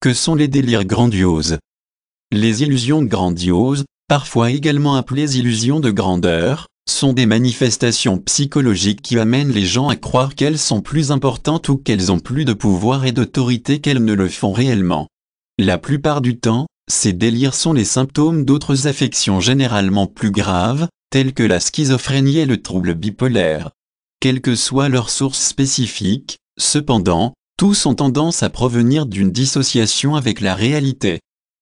que sont les délires grandioses. Les illusions grandioses, parfois également appelées illusions de grandeur, sont des manifestations psychologiques qui amènent les gens à croire qu'elles sont plus importantes ou qu'elles ont plus de pouvoir et d'autorité qu'elles ne le font réellement. La plupart du temps, ces délires sont les symptômes d'autres affections généralement plus graves, telles que la schizophrénie et le trouble bipolaire. Quelle que soit leur source spécifique, cependant, tous ont tendance à provenir d'une dissociation avec la réalité.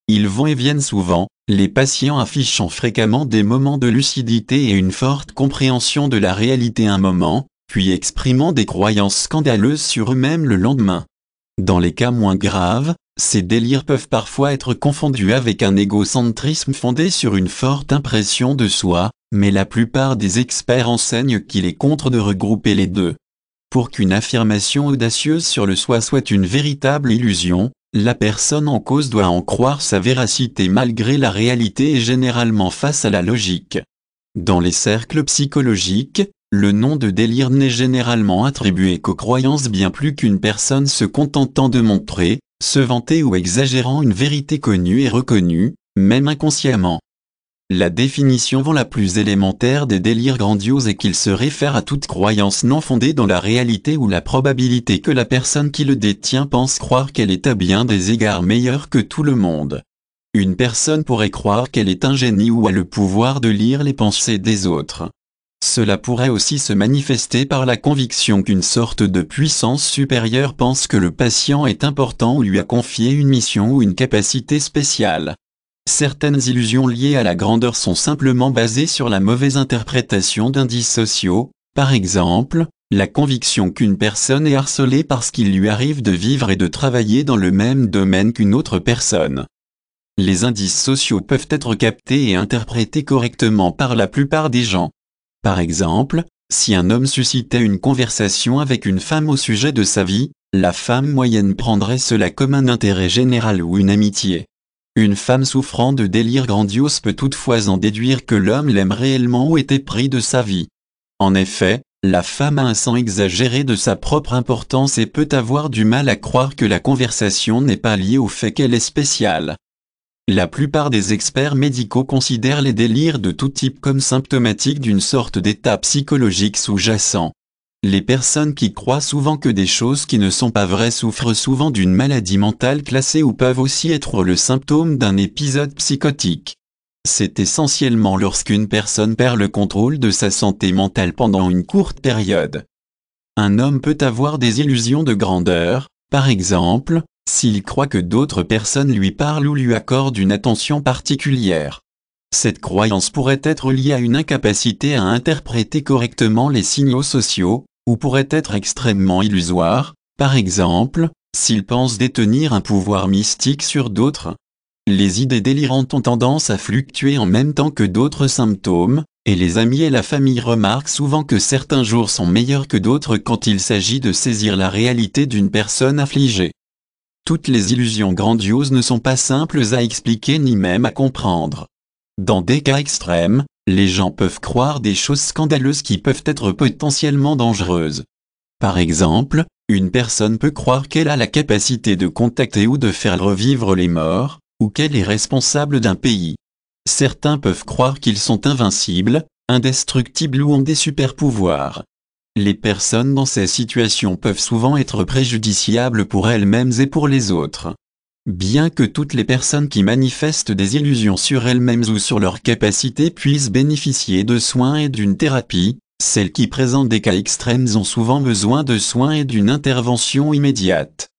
Ils vont et viennent souvent, les patients affichant fréquemment des moments de lucidité et une forte compréhension de la réalité un moment, puis exprimant des croyances scandaleuses sur eux-mêmes le lendemain. Dans les cas moins graves, ces délires peuvent parfois être confondus avec un égocentrisme fondé sur une forte impression de soi, mais la plupart des experts enseignent qu'il est contre de regrouper les deux. Pour qu'une affirmation audacieuse sur le soi soit une véritable illusion, la personne en cause doit en croire sa véracité malgré la réalité et généralement face à la logique. Dans les cercles psychologiques, le nom de délire n'est généralement attribué qu'aux croyances bien plus qu'une personne se contentant de montrer, se vanter ou exagérant une vérité connue et reconnue, même inconsciemment la définition vont la plus élémentaire des délires grandioses est qu'il se réfère à toute croyance non fondée dans la réalité ou la probabilité que la personne qui le détient pense croire qu'elle est à bien des égards meilleure que tout le monde. Une personne pourrait croire qu'elle est un génie ou a le pouvoir de lire les pensées des autres. Cela pourrait aussi se manifester par la conviction qu'une sorte de puissance supérieure pense que le patient est important ou lui a confié une mission ou une capacité spéciale certaines illusions liées à la grandeur sont simplement basées sur la mauvaise interprétation d'indices sociaux, par exemple, la conviction qu'une personne est harcelée parce qu'il lui arrive de vivre et de travailler dans le même domaine qu'une autre personne. Les indices sociaux peuvent être captés et interprétés correctement par la plupart des gens. Par exemple, si un homme suscitait une conversation avec une femme au sujet de sa vie, la femme moyenne prendrait cela comme un intérêt général ou une amitié. Une femme souffrant de délire grandiose peut toutefois en déduire que l'homme l'aime réellement ou est épris de sa vie. En effet, la femme a un sens exagéré de sa propre importance et peut avoir du mal à croire que la conversation n'est pas liée au fait qu'elle est spéciale. La plupart des experts médicaux considèrent les délires de tout type comme symptomatiques d'une sorte d'état psychologique sous-jacent. Les personnes qui croient souvent que des choses qui ne sont pas vraies souffrent souvent d'une maladie mentale classée ou peuvent aussi être le symptôme d'un épisode psychotique. C'est essentiellement lorsqu'une personne perd le contrôle de sa santé mentale pendant une courte période. Un homme peut avoir des illusions de grandeur, par exemple, s'il croit que d'autres personnes lui parlent ou lui accordent une attention particulière. Cette croyance pourrait être liée à une incapacité à interpréter correctement les signaux sociaux, ou pourrait être extrêmement illusoire, par exemple, s'ils pensent détenir un pouvoir mystique sur d'autres. Les idées délirantes ont tendance à fluctuer en même temps que d'autres symptômes, et les amis et la famille remarquent souvent que certains jours sont meilleurs que d'autres quand il s'agit de saisir la réalité d'une personne affligée. Toutes les illusions grandioses ne sont pas simples à expliquer ni même à comprendre. Dans des cas extrêmes, les gens peuvent croire des choses scandaleuses qui peuvent être potentiellement dangereuses. Par exemple, une personne peut croire qu'elle a la capacité de contacter ou de faire revivre les morts, ou qu'elle est responsable d'un pays. Certains peuvent croire qu'ils sont invincibles, indestructibles ou ont des super-pouvoirs. Les personnes dans ces situations peuvent souvent être préjudiciables pour elles-mêmes et pour les autres. Bien que toutes les personnes qui manifestent des illusions sur elles-mêmes ou sur leurs capacités puissent bénéficier de soins et d'une thérapie, celles qui présentent des cas extrêmes ont souvent besoin de soins et d'une intervention immédiate.